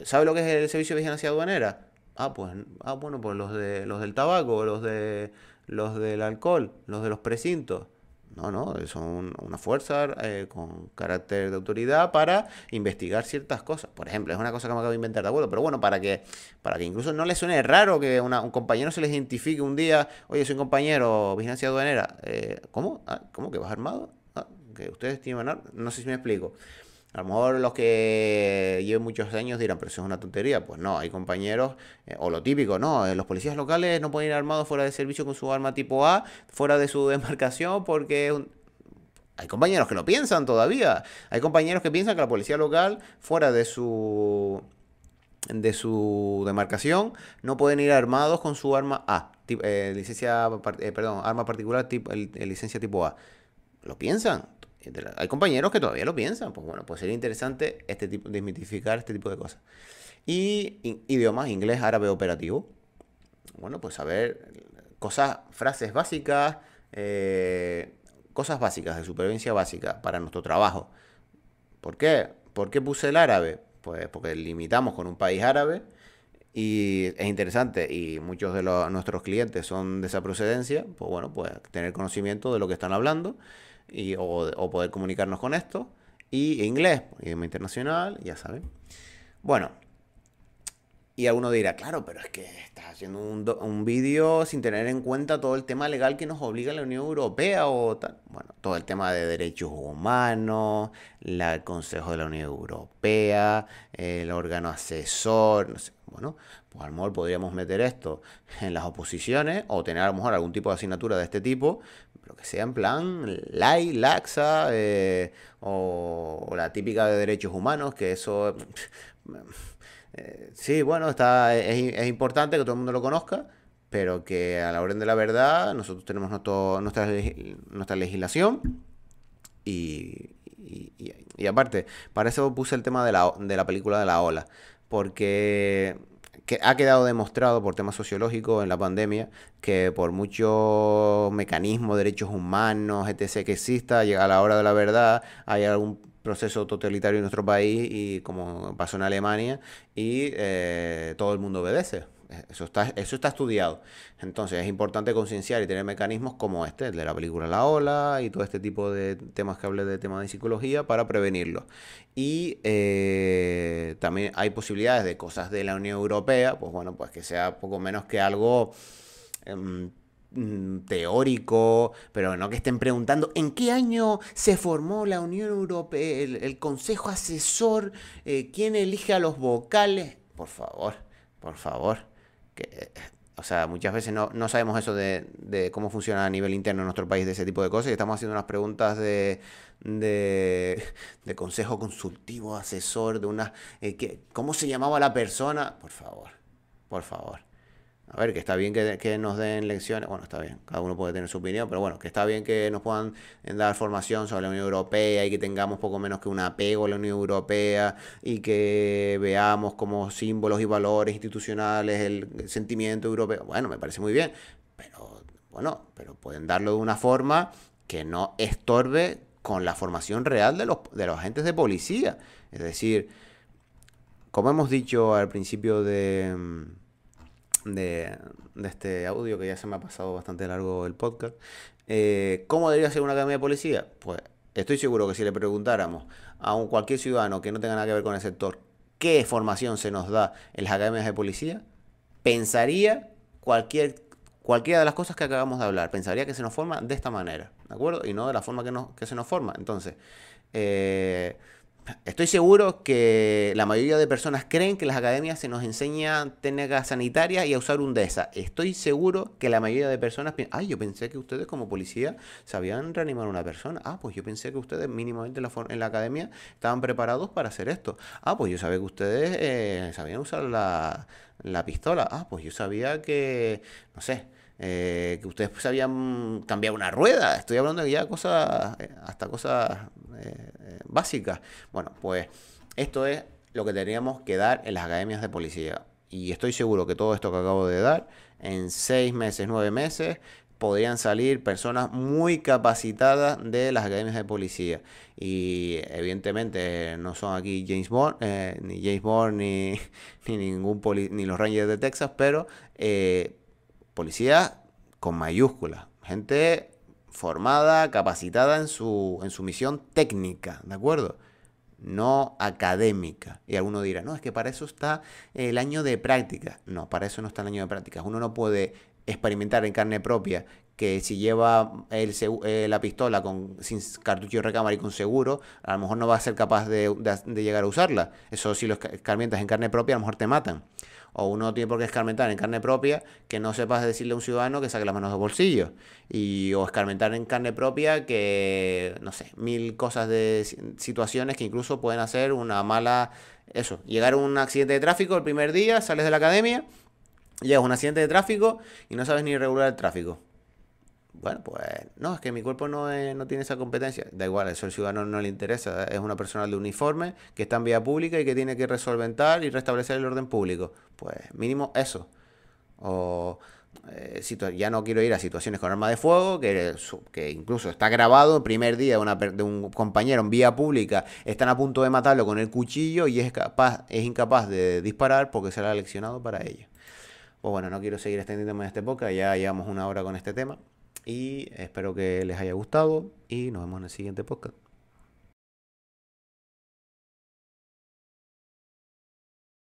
¿Sabe lo que es el servicio de vigilancia aduanera? Ah, pues, ah, bueno, pues los de los del tabaco, los de los del alcohol, los de los precintos. No, no, son una fuerza eh, con carácter de autoridad para investigar ciertas cosas. Por ejemplo, es una cosa que me acabo de inventar, ¿de acuerdo? Pero bueno, para que, para que incluso no les suene raro que una, un compañero se le identifique un día, oye, soy un compañero, vigilancia aduanera. Eh, ¿Cómo? Ah, ¿Cómo que vas armado? Ah, que ustedes tienen... No sé si me explico. A lo mejor los que lleven muchos años dirán, pero eso es una tontería. Pues no, hay compañeros, eh, o lo típico, no, eh, los policías locales no pueden ir armados fuera de servicio con su arma tipo A, fuera de su demarcación, porque Hay compañeros que lo piensan todavía. Hay compañeros que piensan que la policía local, fuera de su de su demarcación, no pueden ir armados con su arma A, eh, licencia, perdón, arma particular, tipo, licencia tipo A. ¿Lo piensan? Eh, hay compañeros que todavía lo piensan, pues bueno, pues sería interesante este tipo, desmitificar este tipo de cosas. Y idiomas, inglés, árabe operativo. Bueno, pues saber cosas, frases básicas, eh, cosas básicas de supervivencia básica para nuestro trabajo. ¿Por qué? ¿Por qué puse el árabe? Pues porque limitamos con un país árabe y es interesante y muchos de nuestros clientes son de esa procedencia, pues bueno, pues tener conocimiento de lo que están hablando y, o, poder comunicarnos con esto. Y inglés, pues, idioma internacional, ya saben. Bueno, y alguno dirá, claro, pero es que estás haciendo un, un vídeo sin tener en cuenta todo el tema legal que nos obliga a la Unión Europea o tal. Bueno, todo el tema de derechos humanos, el Consejo de la Unión Europea, eh, el órgano asesor, no sé. Bueno, pues a lo mejor podríamos meter esto en las oposiciones o tener a lo mejor algún tipo de asignatura de este tipo que sea en plan lai, laxa, eh, o, la típica de derechos humanos, que eso... Eh, sí, bueno, está, es, importante que todo el mundo lo conozca, pero que a la orden de la verdad nosotros tenemos nuestra, legislación y, y, aparte, para eso puse el tema de la, de la película de la ola, porque que ha quedado demostrado por temas sociológicos en la pandemia que por muchos mecanismos, derechos humanos, etc. que exista, llega la hora de la verdad hay algún proceso totalitario en nuestro país y como pasó en Alemania y eh, todo el mundo obedece. Eso está, eso está estudiado. Entonces es importante concienciar y tener mecanismos como este, el de la película La Ola y todo este tipo de temas que hable de temas de psicología para prevenirlo. Y eh, también hay posibilidades de cosas de la Unión Europea, pues bueno, pues que sea poco menos que algo... Em, teórico, pero no que estén preguntando en qué año se formó la Unión Europea, el, Consejo Asesor, eh, quién elige a los vocales. Por favor, por favor que, o sea, muchas veces no, sabemos eso de, cómo funciona a nivel interno en nuestro país de ese tipo de cosas y estamos haciendo unas preguntas de, de, consejo consultivo, asesor, de una... Eh, ¿Cómo se llamaba la persona? Por favor, por favor. A ver, que está bien que, nos den lecciones, bueno, está bien, cada uno puede tener su opinión, pero bueno, que está bien que nos puedan eh, dar formación sobre la Unión Europea y que tengamos poco menos que un apego a la Unión Europea y que veamos como símbolos y valores institucionales el, el sentimiento europeo. Bueno, me parece muy bien, pero bueno, pero pueden darlo de una forma que no estorbe con la formación real de los, de los agentes de policía. Es decir, como hemos dicho al principio de mm, de, este audio, que ya se me ha pasado bastante largo el podcast. Eh, ¿Cómo debería ser una academia de policía? Pues estoy seguro que si le preguntáramos a un cualquier ciudadano que no tenga nada que ver con el sector qué formación se nos da en las academias de policía, pensaría cualquier, cualquiera de las cosas que acabamos de hablar, pensaría que se nos forma de esta manera, ¿de acuerdo? Y no de la forma que, no que se nos forma. Entonces, eh, Estoy seguro que la mayoría de personas creen que las academias se nos enseña técnicas sanitarias y a usar un DESA. Estoy seguro que la mayoría de personas piensan, ay, yo pensé que ustedes como policía sabían reanimar a una persona. Ah, pues yo pensé que ustedes mínimamente en la academia estaban preparados para hacer esto. Ah, pues yo sabía que ustedes eh, sabían usar la, la pistola. Ah, pues yo sabía que, no sé, eh, que ustedes habían cambiado una rueda. Estoy hablando de ya cosas, eh, hasta cosas eh, básicas. Bueno, pues esto es lo que teníamos que dar en las academias de policía. Y estoy seguro que todo esto que acabo de dar, en seis meses, nueve meses, podrían salir personas muy capacitadas de las academias de policía. Y evidentemente no son aquí James Bond, ni James Bond, ni, ningún ni los Rangers de Texas, pero Policía con mayúsculas, gente formada, capacitada en su, en su misión técnica, ¿de acuerdo? No académica. Y alguno dirá, no, es que para eso está el año de práctica. No, para eso no está el año de práctica. Uno no puede experimentar en carne propia que si lleva eh, la pistola con, sin cartucho y recámara y con seguro, a lo mejor no va a ser capaz de, llegar a usarla. Eso si lo escarmientas en carne propia, a lo mejor te matan o uno tiene por qué escarmentar en carne propia, que no sepas decirle a un ciudadano que saque las manos de bolsillo. Y, o escarmentar en carne propia que, no sé, mil cosas de situaciones que incluso pueden hacer una mala... Eso, llegar a un accidente de tráfico el primer día, sales de la academia, llegas a un accidente de tráfico y no sabes ni regular el tráfico bueno, pues no, es que mi cuerpo no, no tiene esa competencia. Da igual, eso al ciudadano no le interesa. Es una persona de uniforme que está en vía pública y que tiene que resolventar y restablecer el orden público. Pues mínimo eso. O eh, ya no quiero ir a situaciones con arma de fuego, que, que incluso está grabado el primer día de, una, de un compañero en vía pública, están a punto de matarlo con el cuchillo y es, capaz, es incapaz de disparar porque será leccionado para ello. Pues bueno, no quiero seguir extendiéndome en este podcast, ya llevamos una hora con este tema. Y espero que les haya gustado y nos vemos en el siguiente podcast.